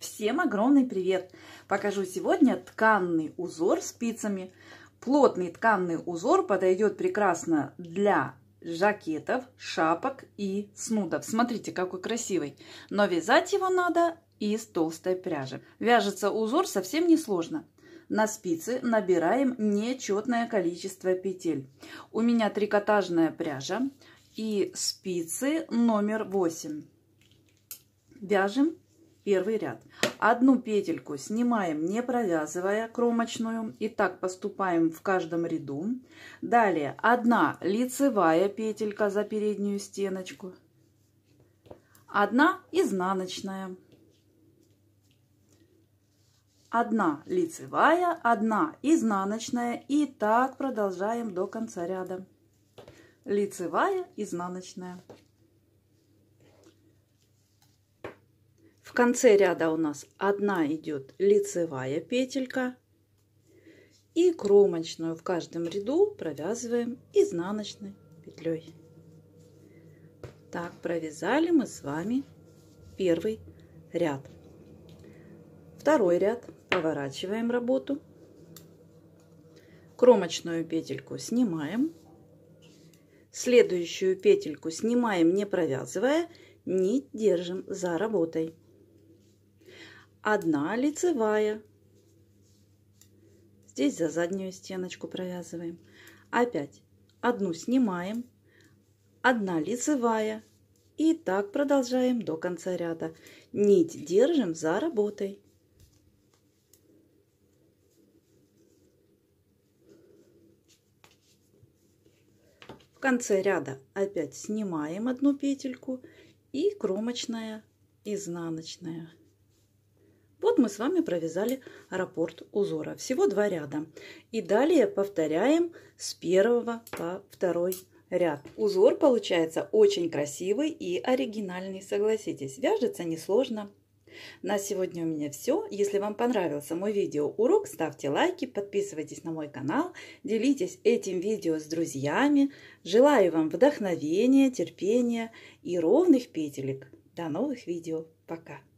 Всем огромный привет! Покажу сегодня тканный узор спицами. Плотный тканный узор подойдет прекрасно для жакетов, шапок и снудов. Смотрите, какой красивый. Но вязать его надо из толстой пряжи. Вяжется узор совсем несложно. На спицы набираем нечетное количество петель. У меня трикотажная пряжа и спицы номер 8. Вяжем первый ряд. Одну петельку снимаем, не провязывая кромочную. И так поступаем в каждом ряду. Далее одна лицевая петелька за переднюю стеночку. Одна изнаночная. Одна лицевая, одна изнаночная. И так продолжаем до конца ряда. Лицевая, изнаночная. В конце ряда у нас одна идет лицевая петелька и кромочную в каждом ряду провязываем изнаночной петлей. Так провязали мы с вами первый ряд. Второй ряд поворачиваем работу. Кромочную петельку снимаем. Следующую петельку снимаем не провязывая, нить держим за работой одна лицевая. Здесь за заднюю стеночку провязываем. Опять одну снимаем, одна лицевая. И так продолжаем до конца ряда. Нить держим за работой. В конце ряда опять снимаем одну петельку и кромочная изнаночная мы с вами провязали раппорт узора. Всего два ряда. И далее повторяем с первого по второй ряд. Узор получается очень красивый и оригинальный, согласитесь. Вяжется несложно. На сегодня у меня все. Если вам понравился мой видеоурок, ставьте лайки, подписывайтесь на мой канал, делитесь этим видео с друзьями. Желаю вам вдохновения, терпения и ровных петелек. До новых видео. Пока!